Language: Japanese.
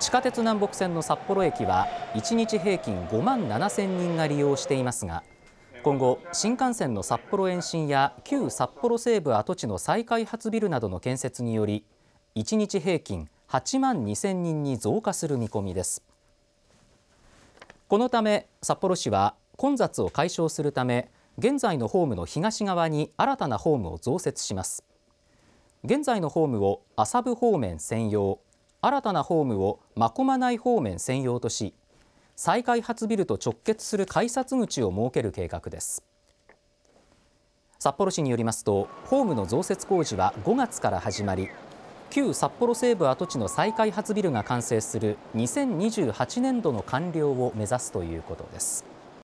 地下鉄南北線の札幌駅は1日平均5万7000人が利用していますが今後新幹線の札幌延伸や旧札幌西部跡地の再開発ビルなどの建設により1日平均8万2000人に増加する見込みですこのため札幌市は混雑を解消するため現在のホームの東側に新たなホームを増設します現在のホームを麻布方面専用新たなホームを真駒内方面専用とし再開発ビルと直結する改札口を設ける計画です札幌市によりますとホームの増設工事は5月から始まり旧札幌西部跡地の再開発ビルが完成する2028年度の完了を目指すということです。